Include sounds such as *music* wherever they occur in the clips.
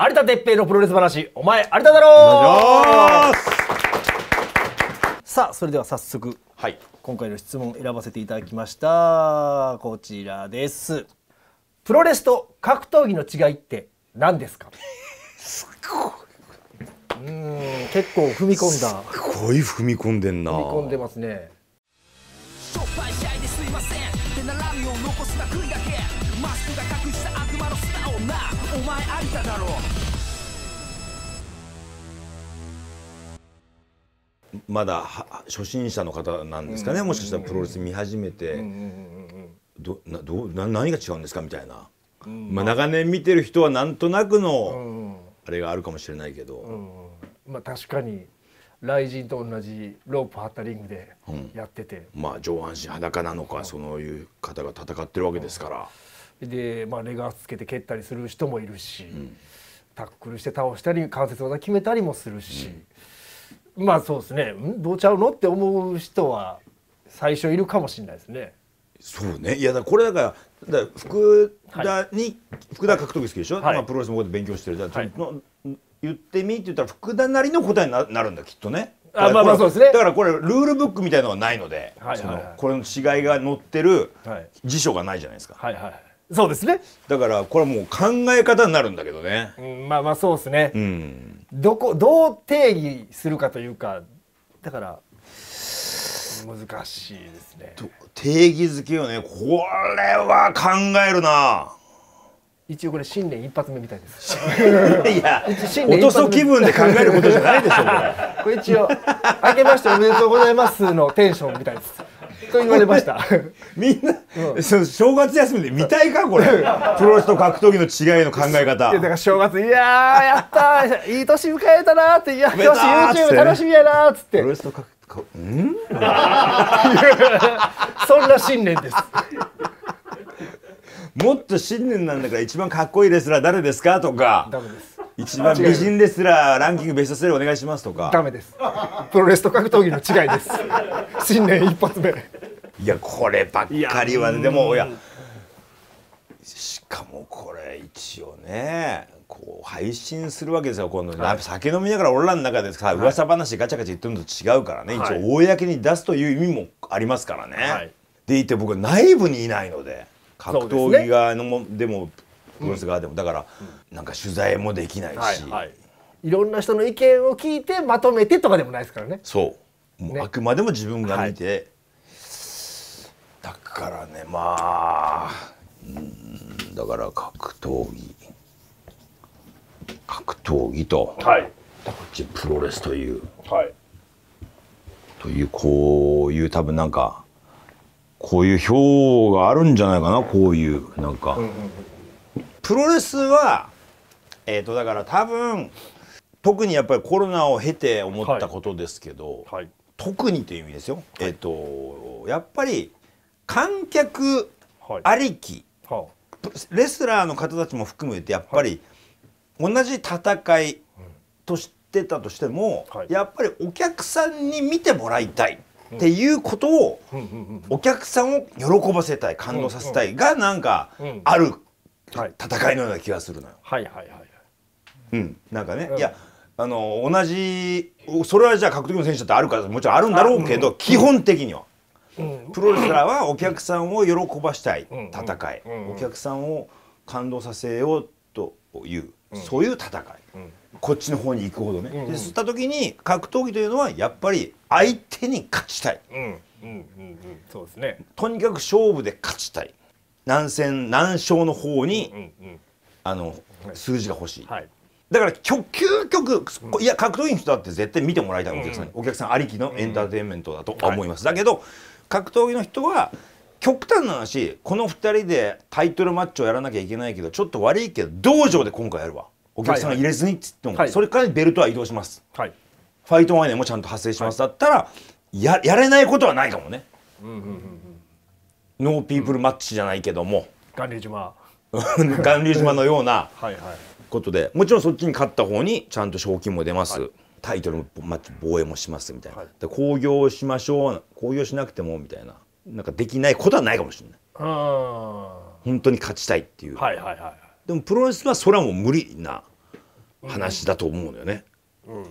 有田哲平のプロレス話、お前有田だろさあ、それでは早速、はい、今回の質問を選ばせていただきました。こちらです。プロレスと格闘技の違いって何ですかすごい。うん結構踏み込んだすごい踏み込んでんな踏み込んでますねしょっぱい試合ですいません手並みを残すな悔いだけマスクが隠なあお前有田だろまだ初心者の方なんですかね、もしかしたらプロレス見始めて、うんうんどな何が違うんですかみたいな、うん、まあ、長年見てる人はなんとなくのあれがあるかもしれないけど、うん、まあ、確かに雷神と同じロープ張ったリングでやってて、うん、まあ上半身裸なのか、そういう方が戦ってるわけですから。で、まあ、レガースつけて蹴ったりする人もいるし、うん、タックルして倒したり関節技決めたりもするし、うん、まあそうですねどうちゃうのって思う人は最初いるかもしれないですね。そうねいやだこれだからだ福田に、はい、福田獲得好きでしょ、はい、まあ、プロレスもこうやって勉強してるじゃ、はい、言ってみって言ったら福田なりの答えになるんだきっとね。あまあまあそうですね、だからこれルールブックみたいのはないので、はいはいはい、のこれの違いが載ってる辞書がないじゃないですか、はいはい、そうですねだからこれはもう考え方になるんだけどね、うん、まあまあそうですね、うん、どこどう定義するかというかだから難しいですね定義づけよねこれは考えるな一応これ新年一発目みたいです *laughs* いや落とそ気分で考えることじゃないでしょう。*laughs* これ一応「明けましておめでとうございます」のテンションみたいですと言われました *laughs* みんな、うん、正月休みで見たいかこれ *laughs* プロレスと格闘技の違いの考え方だから正月「いややった *laughs* いい年迎えたな」って「いやよし YouTube 楽しみやな」っつって、プロレスと格闘技んそんな信念ですもっと信念なんだから一番かっこいいレスラー誰ですかとかダメです一番美人レスラーランキングベストセルお願いしますとかダメですプロレスと格闘技の違いです新年一発目いやこればっかりは、ね、でもいやしかもこれ一応ねこう配信するわけですよ今度、はい、酒飲みながら俺らの中でさ、はい、噂話ガチャガチャ言ってるのと違うからね、はい、一応公に出すという意味もありますからね。はい、でいて僕内部にいないので格闘技側のもで,、もプロレス側でも、だから、うん、なんか取材もできないし、はい、いろんな人の意見を聞いてまとめてとかでもないですからね。そうもう、ね、あくまでも自分が見て、だからねまあうんだから格闘技格闘技と、はい、こっちプロレスという、はい、というこういう多分なんかこういう表があるんじゃないかなこういうなんか、うんうんうん、プロレスはえっ、ー、とだから多分特にやっぱりコロナを経て思ったことですけど、はいはい、特にという意味ですよ、はい、えっ、ー、とやっぱり観客ありき、はい、レスラーの方たちも含めてやっぱり、同じ戦いとしてたとしても、はい、やっぱりお客さんに見てもらいたいっていうことを、お客さんを喜ばせたい感動させたいがなんかある戦いのような気がするのよ。はいはいはい、はい、うん、なんかね、うん、いやあの同じそれはじゃあ格闘の選手だってあるからもちろんあるんだろうけど、うん、基本的には。プロレスラーはお客さんを喜ばしたい戦い、お客さんを感動させようという、そういう戦い、こっちの方に行くほどね、ですった時に格闘技というのはやっぱり相手に勝ちたい、そうですねとにかく勝負で勝ちたい何戦何勝の方に、あの数字が欲しい、だから究極、いや格闘技の人だって絶対見てもらいたいお客さん、お客さんありきのエンターテインメントだと思います、だけど格闘技の人は極端な話この2人でタイトルマッチをやらなきゃいけないけどちょっと悪いけど道場で今回やるわお客さん入れずにっつっても、はい、それからベルトは移動します、はい、ファイトマネーもちゃんと発生します、はい、だったらややれないことはないかもね、うんうんうんノーピープルマッチじゃないけども巌流島巌流島のようなことでもちろんそっちに勝った方にちゃんと賞金も出ます、はいタイトルも防衛もしますみたいな、はい、興行しましょう興行しなくてもみたいななんかできないことはないかもしれない本当に勝ちたいっていう、はいはいはい、でもプロレスはそれはもう無理な話だと思うのよね、うんうんうんう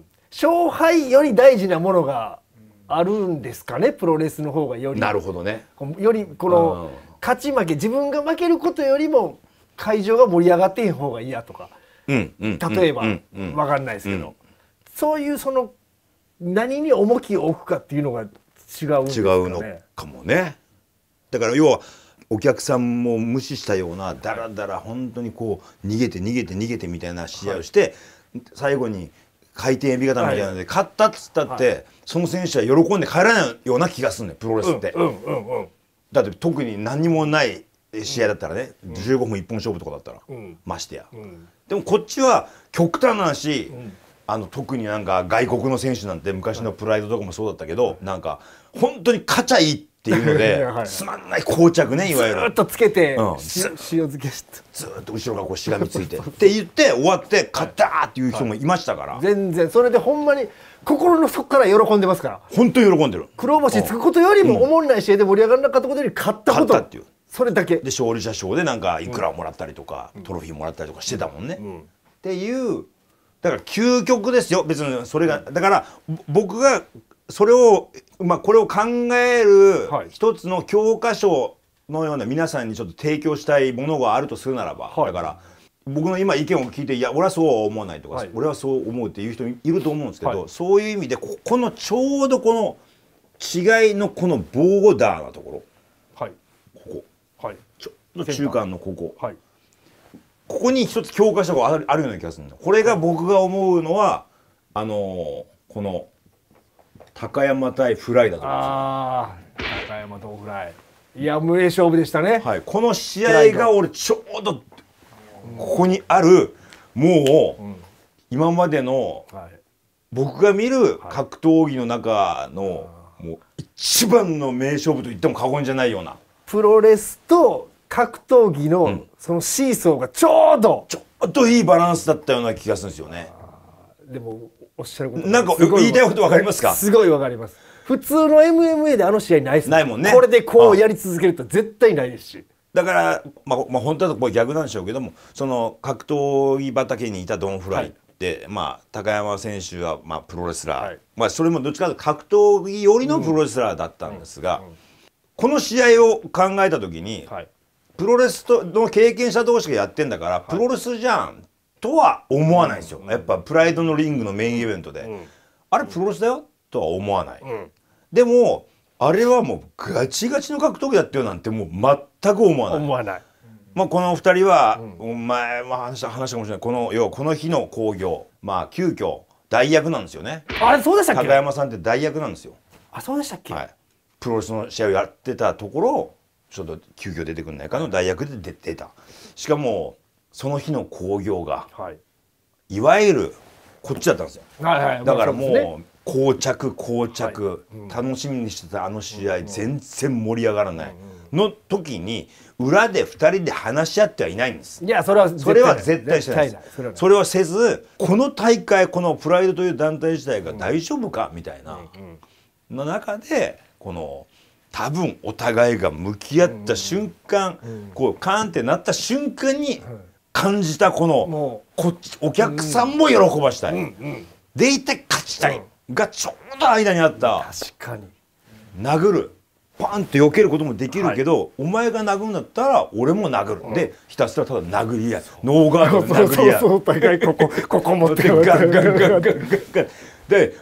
ん、勝敗より大事なものがあるんですかねプロレスの方がよりなるほどねよりこの勝ち負け自分が負けることよりも会場が盛り上がってへん方がいいやとか例えば分かんないですけどそういうその何に重きを置くかっていうのが違うんですか、ね、違うのかもね。だから要はお客さんも無視したようなだらだら本当にこう逃げて逃げて逃げてみたいな試合をして、最後に回転エビ型みたいなので勝ったっつったって、その選手は喜んで帰らないような気がするねプロレスって、うんうんうん。だって特に何もない試合だったらね、うん、15分一本勝負とかだったら、うん、ましてや、うん、でもこっちは極端な話、あの特になんか外国の選手なんて昔のプライドとかもそうだったけど、なんか本当に勝ちゃいいっていうので、*laughs* つまんない膠着ねいわゆるずっとつけて、うん、塩漬けしてずっと後ろがこうしがみついてって言って終わって勝ったっていう人もいましたから、はい、全然それでほんまに心の底から喜んでますから本当に喜んでる黒星つくことよりもおもんない試合で盛り上がらなかったことより勝ったこと勝ったっていうそれだけで勝利者賞でなんかいくらもらったりとか、うん、トロフィーもらったりとかしてたもんね、うん、っていうだから究極ですよ別にそれが、だから僕がそれをまあこれを考える一つの教科書のような皆さんにちょっと提供したいものがあるとするならば、はい、だから僕の今意見を聞いていや俺はそうは思わないとか、はい、俺はそう思うっていう人いると思うんですけど、はい、そういう意味でここのちょうどこの違いのこの防護ダーなところ。の中間のここ、はい、ここに一つ強化したがあるあるような気がするんだこれが僕が思うのはあのー、この高山対フライだと思ああ高山とフライいや無名勝負でしたね、はい、この試合が俺ちょうどここにあるもう、今までの、僕が見る格闘技の中の、もう一番の名勝負と言っても過言じゃないようなプロレスと格闘技のそのシーソーがちょうど、ちょっといいバランスだったような気がするんですよねでもおっしゃることなんか言いたいことわかりますかすごいわかります普通の MMA であの試合ないですないもんねこれでこうやり続けると絶対ないですしだから、まあまあ、本当だとこれ逆なんでしょうけどもその格闘技畑にいたドン・フライって、はい、まあ、高山選手は、まあ、プロレスラー、はい、まあ、それもどっちかというと格闘技寄りのプロレスラーだったんですが、うんうんうん、この試合を考えた時に、はい、プロレスとの経験者同士がやってんだから、プロレスじゃんとは思わないんですよ、やっぱプライドのリングのメインイベントで、あれプロレスだよとは思わない、でもあれはもうガチガチの格闘技ったよなんてもう全く思わない思わないまあ、この二人は、お前も話した話かもしれないこの要はこの日の興行まあ急遽代役なんですよねあれそうでしたっけ高山さんって代役なんですよあそうでしたっけ、はい、プロレスの試合をやってたところちょっと急遽出てくんないかの代役で出てたしかもその日の興行が、はい、いわゆるこっちだったんですよ、はいはい、だからもう、ね、膠着膠着、はいうん、楽しみにしてたあの試合、うんうん、全然盛り上がらない、の時に裏で2人で話し合ってはいないんですいやそれはそれは絶対してないですそれはせずこの大会このプライドという団体自体が大丈夫か、みたいな、うんうん、の中でこの。多分お互いが向き合った瞬間、うん、こうカーンってなった瞬間に感じたこの、こっちお客さんも喜ばしたい、うん、でいて勝ちたいがちょうど間にあった確かに殴るパンと避けることもできるけど、はい、お前が殴るんだったら俺も殴る、うん、でひたすらただ殴り合いノーガードで殴り合いお互いここここ持って *laughs* ガンガンガンガンガンガンで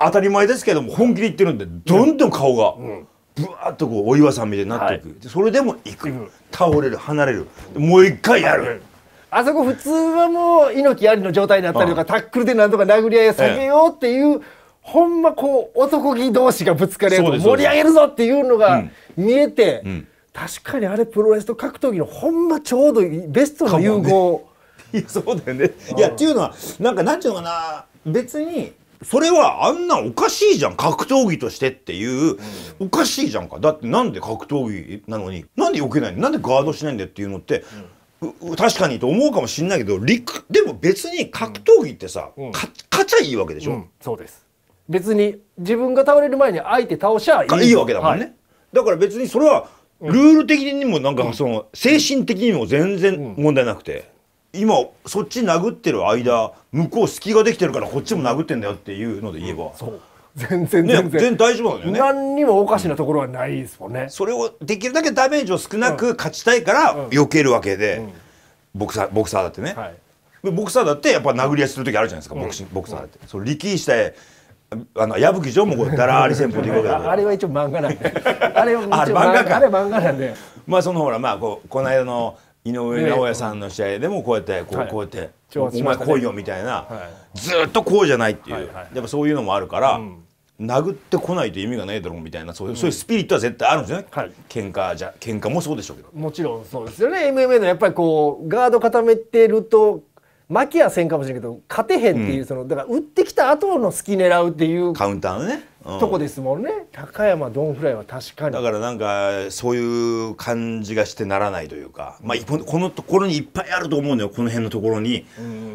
当たり前ですけども本気で言ってるんでどんどん顔が。うんぶわっとこうお岩さんみたいになっていく、はい、それでも行く倒れる離れるもう一回やる、あそこ普通はもう猪木ありの状態になったりとか、タックルでなんとか殴り合いを下げようっていう、ほんまこう男気同士がぶつかり合う盛り上げるぞっていうのが見えて、うんうん、確かにあれプロレスと格闘技のほんまちょうどベストの融合。ね、いやそうだよね。いやっていうのはなんかなんていうのかな別にそれはあんなおかしいじゃん格闘技としてっていう、うん、おかしいじゃんかだってなんで格闘技なのになんで避けないなんでガードしないんだっていうのって、うん、確かにと思うかもしれないけど陸でも別に格闘技ってさ、うん、勝ちゃいいわけでしょ、うそうです別に自分が倒れる前に相手倒しちゃいいいいわけだもんね、はい、だから別にそれはルール的にもなんかその精神的にも全然問題なくて、今そっち殴ってる間向こう隙ができてるからこっちも殴ってんだよっていうので言えば、そう全然全然、ね、大丈夫なんだよね何にもおかしなところはないですもんね、うん、それをできるだけダメージを少なく勝ちたいから避けるわけで、うんうん、ボクサーボクサーだってね、はい、ボクサーだってやっぱ殴り合いする時あるじゃないですか、ボクシボクサーだって、その力してあの矢吹城もこうだらーり戦法でいうわけだ *laughs* あれは一応漫画なんで *laughs* あれは漫画かあれ漫画なんでまあそのほらまあこうこの間の、井上尚弥さんの試合でもこうやってこう,、こうやって、お前来いよみたいな、ずっとこうじゃないっていう、やっぱそういうのもあるから、殴ってこないと意味がないだろうみたいなそういう,、そういうスピリットは絶対あるんですよね、はい、喧嘩じゃ喧嘩もそうでしょうけどもちろんそうですよね MMA のやっぱりこうガード固めてると負けやせんかもしれんけど勝てへんっていう、そのだから打ってきた後の隙狙うっていうカウンターのねとこですもんね高山ドンフライは確かにだからなんかそういう感じがしてならないというか、まあ、このところにいっぱいあると思うんだよこの辺のところに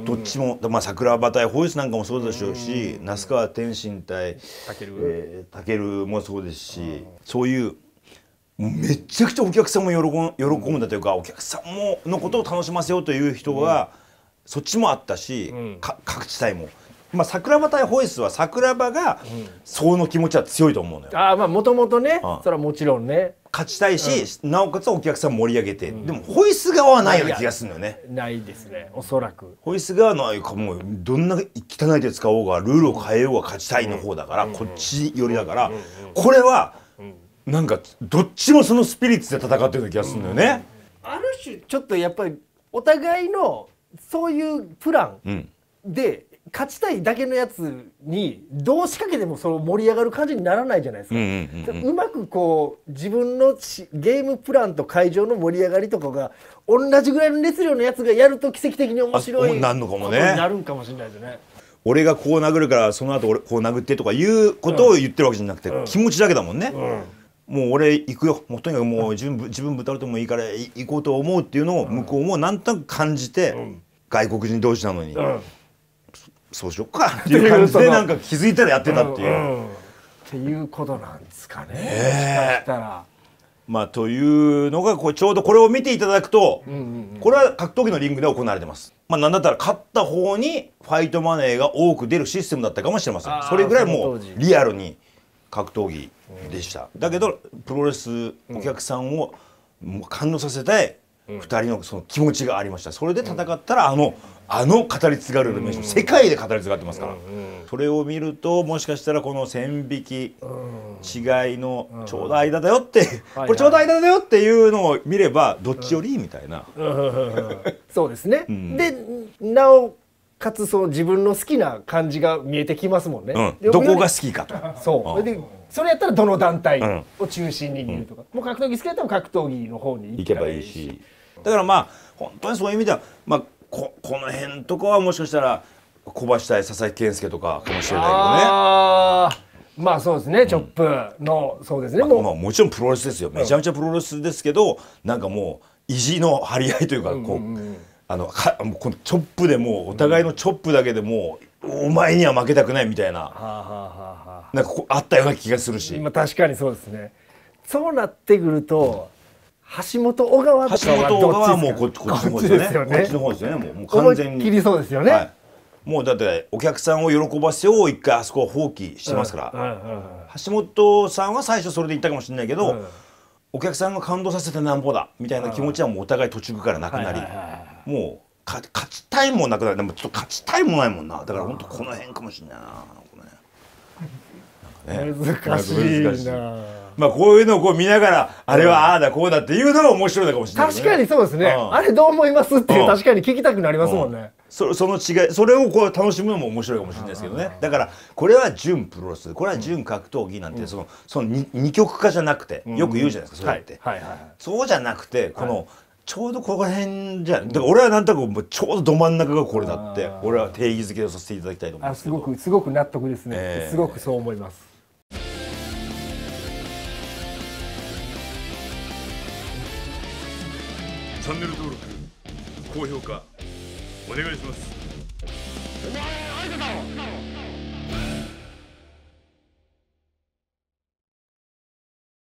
どっちも、まあ、桜庭対法律なんかもそうでしょうし那須川天心対たける、もそうですしそういうめちゃくちゃお客さんも喜んだというか、お客さんものことを楽しませようという人は、そっちもあったし、各地帯も。まあ、桜庭対ホイスは桜庭が、その気持ちは強いと思うのよ。ああまあもともとね、うん、それはもちろんね。勝ちたいし、うん、なおかつお客さん盛り上げて、うん、でもホイス側はないような気がするのよねないですねおそらくホイス側のもうどんな汚い手使おうがルールを変えようが勝ちたいの方だから、こっち寄りだから、これは、うなんかどっちもそのスピリッツで戦ってる気がするのよね、ある種ちょっとやっぱりお互いのそういうプランで勝ちたいだけのやつにどう仕掛けてもその盛り上がる感じにならないじゃないですか、うんうんうん、まくこう自分のゲームプランと会場の盛り上がりとかが同じぐらいの熱量のやつがやると奇跡的に面白いなるのかもねなるんかもしれないですね俺がこう殴るからその後俺こう殴ってとかいうことを言ってるわけじゃなくて、うん、気持ちだけだもんね、うん、もう俺行くよもうとにかくもう自分自分ぶたれてもいいから行こうと思うっていうのを向こうもなんとなく感じて、うん、外国人同士なのに。そうしよっか *laughs* っていう感じでなんか気づいたらやってたっていう。うんうん、っていうことなんですかね。えー、まあというのがこうちょうどこれを見ていただくと、これは格闘技のリングで行われてます。まあなんだったら勝った方にファイトマネーが多く出るシステムだったかもしれません。それぐらいもうリアルに格闘技でした。うん、だけどプロレスお客さんを感動させたい2人のその気持ちがありました。それで戦ったらあのあの語り継がれる名所、世界で語り継がってますから、うんうん、それを見るともしかしたらこの線引き、違いのちょうど間だよって、これちょうど間だよっていうのを見ればどっちよりみたいな、そうですね、でなおかつその自分の好きな感じが見えてきますもんね、うん、どこが好きかとそうでそれやったらどの団体を中心に見るとか、うん、もう格闘技好きだったら格闘技の方に行けばいいしだからまあ本当にそういう意味では、まあ、ここの辺とかはもしかしたら小橋対佐々木健介とかかもしれないけどね。まあそうですね、チョップの、そうですね、もう、まあ、もちろんプロレスですよめちゃめちゃプロレスですけど、なんかもう意地の張り合いというかこう,、あのかこのチョップでもお互いのチョップだけでもお前には負けたくないみたいな、はははあああ、なんかこうあったような気がするし、今確かにそうですねそうなってくると、橋本小川とかは橋本小川はもうこっちこっちの方ですよね。こっちの方ですよね。もう完全に。切りそうですよね、はい、もうだってお客さんを喜ばせよう一回あそこは放棄してますから、うんうん、橋本さんは最初それで言ったかもしれないけど、うん、お客さんが感動させてなんぼだみたいな気持ちはもうお互い途中からなくなり、もう勝ちたいもなくなるでもちょっと勝ちたいもないもんなだから本当この辺かもしれないな。ね難しいなまあこういうのをこう見ながらあれはああだこうだっていうのが面白いのかもしれない、ね、確かにそうですね、うん、あれどう思いますっていう確かに聞きたくなりますもんね、うんうん、そその違いそれをこう楽しむのも面白いかもしれないですけどねだからこれは純プロレスこれは純格闘技なんて、そのその二極化じゃなくてよく言うじゃないですか、それって、はいはいはい、そうじゃなくてこの、はいちょうどここら辺じゃだから俺はなんとなくちょうどど真ん中がこれだって俺は定義づけをさせていただきたいと思いますすごくすごく納得ですね、えー、すごくそう思いますャンネル登録高評価お願いします